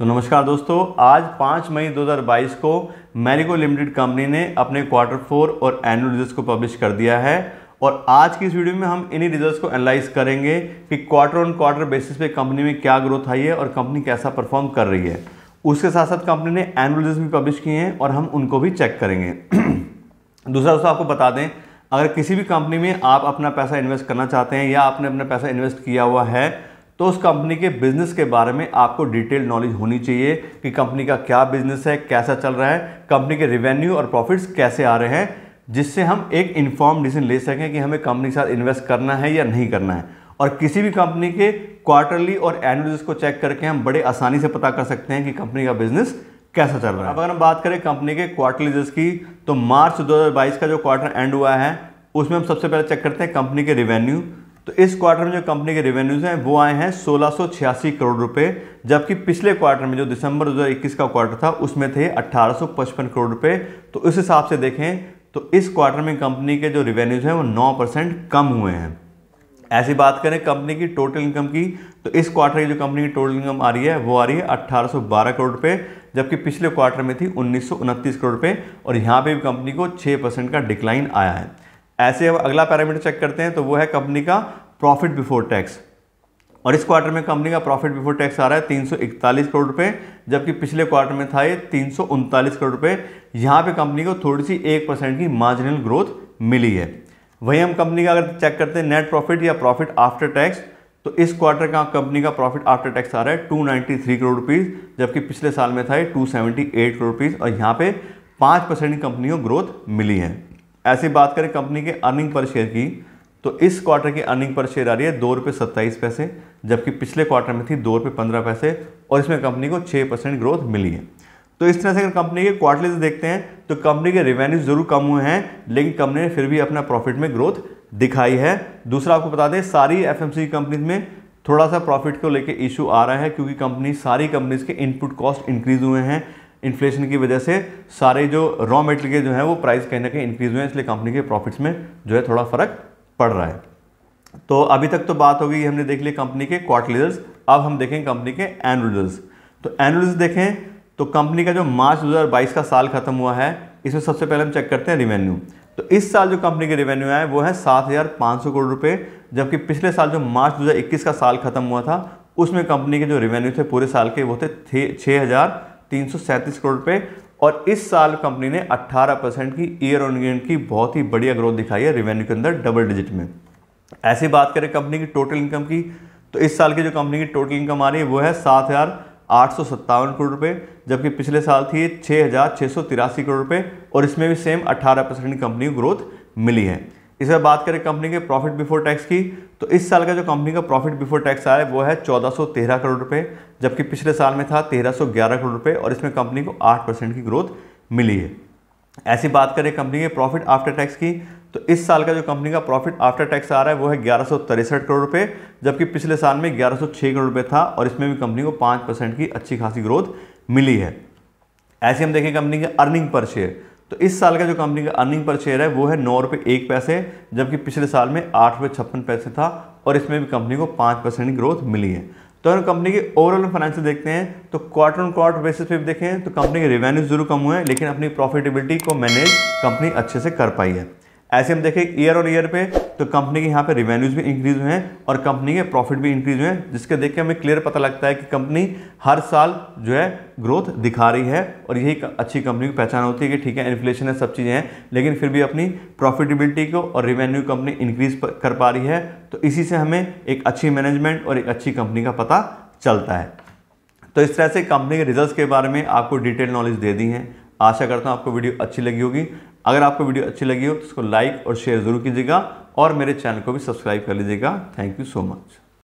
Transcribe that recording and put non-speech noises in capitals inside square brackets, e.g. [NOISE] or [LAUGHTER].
तो नमस्कार दोस्तों आज 5 मई 2022 को मैरिको लिमिटेड कंपनी ने अपने क्वार्टर फोर और एनुअल रिजल्ट्स को पब्लिश कर दिया है और आज की इस वीडियो में हम इन्हीं रिजल्ट्स को एनालाइज करेंगे कि क्वार्टर ऑन क्वार्टर बेसिस पे कंपनी में क्या ग्रोथ आई है और कंपनी कैसा परफॉर्म कर रही है उसके साथ साथ कंपनी ने एनुअल रिजल्ट भी पब्लिश किए हैं और हम उनको भी चेक करेंगे [CLEARS THROAT] दूसरा दोस्तों आपको बता दें अगर किसी भी कंपनी में आप अपना पैसा इन्वेस्ट करना चाहते हैं या आपने अपना पैसा इन्वेस्ट किया हुआ है तो उस कंपनी के बिजनेस के बारे में आपको डिटेल नॉलेज होनी चाहिए कि कंपनी का क्या बिजनेस है कैसा चल रहा है कंपनी के रिवेन्यू और प्रॉफिट्स कैसे आ रहे हैं जिससे हम एक इन्फॉर्म डिसीजन ले सकें कि हमें कंपनी के साथ इन्वेस्ट करना है या नहीं करना है और किसी भी कंपनी के क्वार्टरली और एनुअल को चेक करके हम बड़े आसानी से पता कर सकते हैं कि कंपनी का बिजनेस कैसा चल रहा है अब अगर हम बात करें कंपनी के क्वार्टरली की तो मार्च 2022 का जो क्वार्टर एंड हुआ है उसमें हम सबसे पहले चेक करते हैं कंपनी के रिवेन्यू तो इस क्वार्टर में जो कंपनी के रेवेन्यूज हैं वो आए हैं सोलह करोड़ रुपए जबकि पिछले क्वार्टर में जो दिसंबर 2021 का क्वार्टर था उसमें थे 1855 करोड़ रुपए तो इस हिसाब से देखें तो इस क्वार्टर में कंपनी के जो रेवेन्यूज हैं वो 9 परसेंट कम हुए हैं ऐसी बात करें कंपनी की टोटल इनकम की तो इस क्वार्टर की जो कंपनी की टोटल इनकम आ रही है वो आ रही है अट्ठारह करोड़ रुपये जबकि पिछले क्वार्टर में थी उन्नीस करोड़ रुपये और यहाँ पर भी कंपनी को छः परसेंट का डिक्लाइन आया है ऐसे अब अगला पैरामीटर चेक करते हैं तो वो है कंपनी का प्रॉफिट बिफोर टैक्स और इस क्वार्टर में कंपनी का प्रॉफिट बिफोर टैक्स आ रहा है 341 करोड़ रुपए जबकि पिछले क्वार्टर में था ये तीन करोड़ रुपए यहाँ पे कंपनी को थोड़ी सी एक परसेंट की मार्जिनल ग्रोथ मिली है वहीं हम कंपनी का अगर चेक करते हैं नेट प्रॉफिट या प्रॉफिट आफ्टर टैक्स तो इस क्वार्टर का कंपनी का प्रॉफिट आफ्टर टैक्स आ रहा है टू करोड़ रुपीज़ जबकि पिछले साल में था ये 278 करोड़ रुपीज़ और यहाँ पर पाँच परसेंट की कंपनी को ग्रोथ मिली है ऐसे बात करें कंपनी के अर्निंग पर शेयर की तो इस क्वार्टर की अर्निंग पर शेयर आ रही है दो रुपये सत्ताईस पैसे जबकि पिछले क्वार्टर में थी दो रुपये पंद्रह पैसे और इसमें कंपनी को छः परसेंट ग्रोथ मिली है तो इस तरह से अगर कंपनी के क्वार्टरली देखते हैं तो कंपनी के रिवेन्यू जरूर कम हुए हैं लेकिन कंपनी ने फिर भी अपना प्रॉफिट में ग्रोथ दिखाई है दूसरा आपको बता दें सारी एफ एम कंपनीज में थोड़ा सा प्रॉफिट को लेकर इशू आ रहा है क्योंकि कंपनी सारी कंपनीज के इनपुट कॉस्ट इंक्रीज हुए हैं इन्फ्लेशन की वजह से सारे जो रॉ मेटेरियल के जो है वो प्राइस कहीं ना कहीं इंक्रीज हुए हैं इसलिए कंपनी के प्रॉफिट्स में जो है थोड़ा फ़र्क पड़ रहा है तो अभी तक तो बात हो गई हमने देख ली कंपनी के क्वार्टर रिजल्ट अब हम देखें कंपनी के एनुअल रिजल्ट तो एनुअल रिजल्ट देखें तो कंपनी का जो मार्च 2022 का साल खत्म हुआ है इसमें सबसे पहले हम चेक करते हैं रिवेन्यू तो इस साल जो कंपनी के रिवेन्यू आए वो है सात हज़ार पाँच सौ करोड़ रुपए जबकि पिछले साल जो मार्च 2021 का साल खत्म हुआ था उसमें कंपनी के जो रिवेन्यू थे पूरे साल के वो थे छः हज़ार तीन करोड़ रुपये और इस साल कंपनी ने 18 परसेंट की ईयर ऑन ईयर की बहुत ही बढ़िया ग्रोथ दिखाई है रेवेन्यू के अंदर डबल डिजिट में ऐसी बात करें कंपनी की टोटल इनकम की तो इस साल की जो कंपनी की टोटल इनकम आ रही है वो है सात हज़ार आठ सौ सत्तावन करोड़ रुपए जबकि पिछले साल थी छः हज़ार सौ तिरासी करोड़ रुपये और इसमें भी सेम अट्ठारह परसेंट कंपनी को ग्रोथ मिली है इसे बात करें कंपनी के प्रॉफिट बिफोर टैक्स की तो इस साल का जो कंपनी का प्रॉफिट बिफोर टैक्स आया है वो है 1413 करोड़ रुपए जबकि पिछले साल में था 1311 करोड़ रुपए और इसमें कंपनी को 8 परसेंट की ग्रोथ मिली है ऐसी बात करें कंपनी के प्रॉफिट आफ्टर टैक्स की तो इस साल का जो कंपनी का प्रॉफिट आफ्टर टैक्स आ रहा है वो है ग्यारह करोड़ रुपए जबकि पिछले साल में 1106 करोड़ रुपए था और इसमें भी कंपनी को 5 परसेंट की अच्छी खासी ग्रोथ मिली है ऐसे हम देखें कंपनी के अर्निंग पर शेयर तो इस साल का जो कंपनी का अर्निंग पर शेयर है वो है नौ रुपये एक पैसे जबकि पिछले साल में आठ रुपये छप्पन पैसे था और इसमें भी कंपनी को पाँच परसेंट ग्रोथ मिली है तो अगर कंपनी के ओवरऑल फाइनेंशियल देखते हैं तो क्वार्टर ऑन क्वार्टर बेसिस पे भी देखें तो कंपनी के रेवेन्यू जरूर कम हुए हैं लेकिन अपनी प्रॉफिटेबिलिटी को मैनेज कंपनी अच्छे से कर पाई है ऐसे हम देखें ईयर और ईयर पे तो कंपनी के यहाँ पे रिवेन्यूज भी इंक्रीज हुए हैं और कंपनी के प्रॉफिट भी इंक्रीज हुए हैं जिसके देख के हमें क्लियर पता लगता है कि कंपनी हर साल जो है ग्रोथ दिखा रही है और यही अच्छी कंपनी की पहचान होती है कि ठीक है इन्फ्लेशन है सब चीज़ें हैं लेकिन फिर भी अपनी प्रॉफिटेबिलिटी को और रिवेन्यू कंपनी इंक्रीज कर पा रही है तो इसी से हमें एक अच्छी मैनेजमेंट और एक अच्छी कंपनी का पता चलता है तो इस तरह से कंपनी के रिजल्ट के बारे में आपको डिटेल नॉलेज दे दी है आशा करता हूँ आपको वीडियो अच्छी लगी होगी अगर आपको वीडियो अच्छी लगी हो तो इसको लाइक और शेयर ज़रूर कीजिएगा और मेरे चैनल को भी सब्सक्राइब कर लीजिएगा थैंक यू सो मच